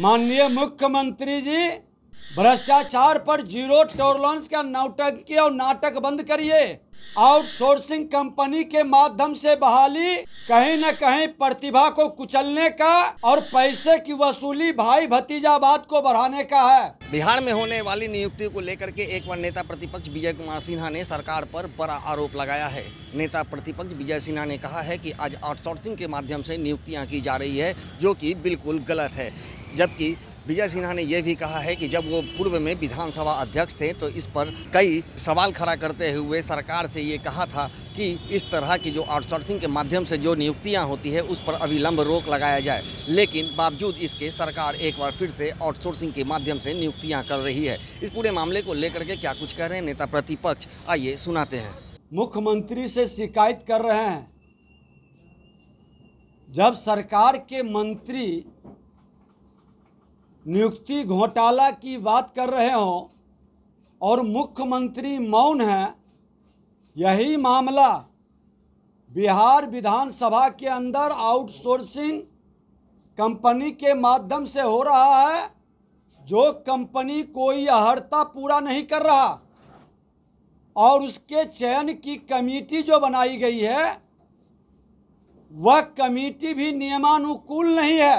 माननीय मुख्यमंत्री जी भ्रष्टाचार पर जीरो टॉलरेंस का नौटंकी और नाटक बंद करिए आउटसोर्सिंग कंपनी के माध्यम से बहाली कहीं न कहीं प्रतिभा को कुचलने का और पैसे की वसूली भाई भतीजाबाद को बढ़ाने का है बिहार में होने वाली नियुक्ति को लेकर के एक बार नेता प्रतिपक्ष विजय कुमार सिन्हा ने सरकार पर बड़ा आरोप लगाया है नेता प्रतिपक्ष विजय सिन्हा ने कहा है कि आज आउटसोर्सिंग के माध्यम से नियुक्तियां की जा रही है जो कि बिल्कुल गलत है जबकि विजय सिन्हा ने यह भी कहा है कि जब वो पूर्व में विधानसभा अध्यक्ष थे तो इस पर कई सवाल खड़ा करते हुए सरकार से ये कहा था कि इस तरह की जो आउटसोर्सिंग के माध्यम से जो नियुक्तियां होती है उस पर अविलंब रोक लगाया जाए लेकिन बावजूद इसके सरकार एक बार फिर से आउटसोर्सिंग के माध्यम से नियुक्तियाँ कर रही है इस पूरे मामले को लेकर के क्या कुछ कह रहे हैं नेता प्रतिपक्ष आइए सुनाते हैं मुख्यमंत्री से शिकायत कर रहे हैं जब सरकार के मंत्री नियुक्ति घोटाला की बात कर रहे हों और मुख्यमंत्री मौन हैं यही मामला बिहार विधानसभा के अंदर आउटसोर्सिंग कंपनी के माध्यम से हो रहा है जो कंपनी कोई अहर्ता पूरा नहीं कर रहा और उसके चयन की कमेटी जो बनाई गई है वह कमेटी भी नियमानुकूल नहीं है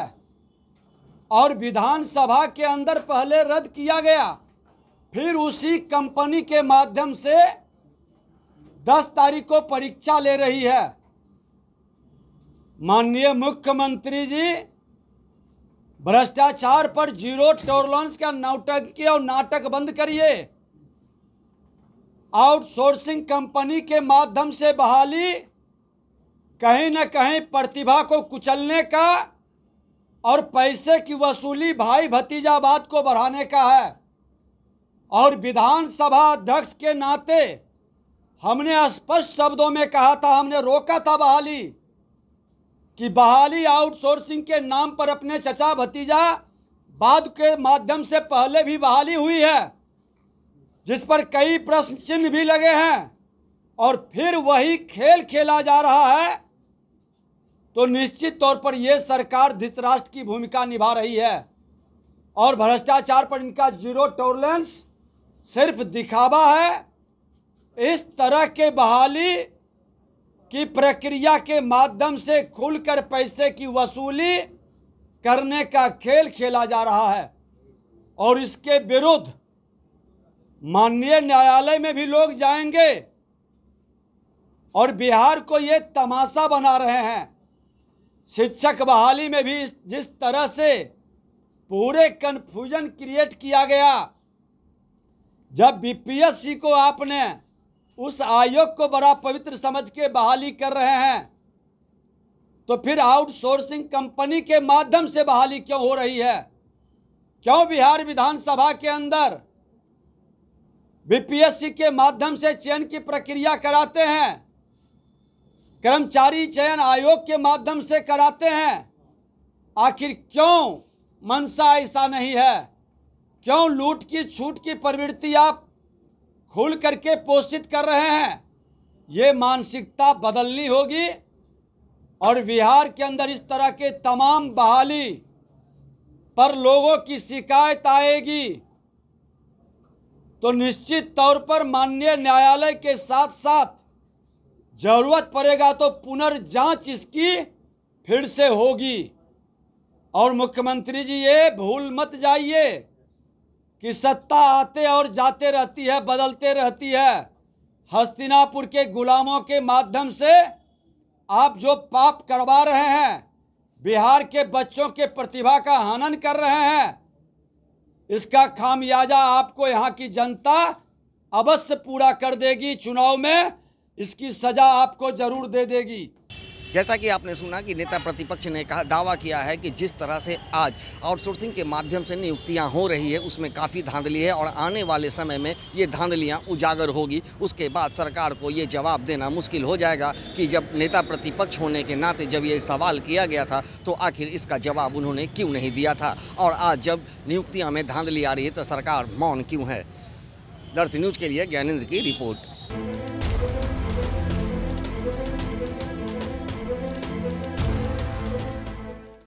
और विधानसभा के अंदर पहले रद्द किया गया फिर उसी कंपनी के माध्यम से 10 तारीख को परीक्षा ले रही है माननीय मुख्यमंत्री जी भ्रष्टाचार पर जीरो टॉलरेंस का नौटंकी और नाटक बंद करिए आउटसोर्सिंग कंपनी के माध्यम से बहाली कहीं न कहीं प्रतिभा को कुचलने का और पैसे की वसूली भाई भतीजावाद को बढ़ाने का है और विधानसभा अध्यक्ष के नाते हमने स्पष्ट शब्दों में कहा था हमने रोका था बहाली कि बहाली आउटसोर्सिंग के नाम पर अपने चचा भतीजा बाद के माध्यम से पहले भी बहाली हुई है जिस पर कई प्रश्न चिन्ह भी लगे हैं और फिर वही खेल खेला जा रहा है तो निश्चित तौर पर यह सरकार धृतराष्ट्र की भूमिका निभा रही है और भ्रष्टाचार पर इनका जीरो टॉलरेंस सिर्फ दिखावा है इस तरह के बहाली की प्रक्रिया के माध्यम से खुलकर पैसे की वसूली करने का खेल खेला जा रहा है और इसके विरुद्ध माननीय न्यायालय में भी लोग जाएंगे और बिहार को ये तमाशा बना रहे हैं शिक्षक बहाली में भी जिस तरह से पूरे कन्फ्यूजन क्रिएट किया गया जब बीपीएससी को आपने उस आयोग को बड़ा पवित्र समझ के बहाली कर रहे हैं तो फिर आउटसोर्सिंग कंपनी के माध्यम से बहाली क्यों हो रही है क्यों बिहार विधानसभा के अंदर बीपीएससी के माध्यम से चयन की प्रक्रिया कराते हैं कर्मचारी चयन आयोग के माध्यम से कराते हैं आखिर क्यों मनसा ऐसा नहीं है क्यों लूट की छूट की प्रवृत्ति आप खुल करके पोषित कर रहे हैं ये मानसिकता बदलनी होगी और बिहार के अंदर इस तरह के तमाम बहाली पर लोगों की शिकायत आएगी तो निश्चित तौर पर माननीय न्यायालय के साथ साथ जरूरत पड़ेगा तो पुनर्जांच इसकी फिर से होगी और मुख्यमंत्री जी ये भूल मत जाइए कि सत्ता आते और जाते रहती है बदलते रहती है हस्तिनापुर के गुलामों के माध्यम से आप जो पाप करवा रहे हैं बिहार के बच्चों के प्रतिभा का हनन कर रहे हैं इसका खामियाजा आपको यहाँ की जनता अवश्य पूरा कर देगी चुनाव में इसकी सजा आपको जरूर दे देगी जैसा कि आपने सुना कि नेता प्रतिपक्ष ने कहा दावा किया है कि जिस तरह से आज आउटसोर्सिंग के माध्यम से नियुक्तियां हो रही है उसमें काफ़ी धांधली है और आने वाले समय में ये धांधलियां उजागर होगी उसके बाद सरकार को ये जवाब देना मुश्किल हो जाएगा कि जब नेता प्रतिपक्ष होने के नाते जब ये सवाल किया गया था तो आखिर इसका जवाब उन्होंने क्यों नहीं दिया था और आज जब नियुक्तियाँ में धांधली आ रही है तो सरकार मौन क्यों है दर्श न्यूज़ के लिए ज्ञानेन्द्र की रिपोर्ट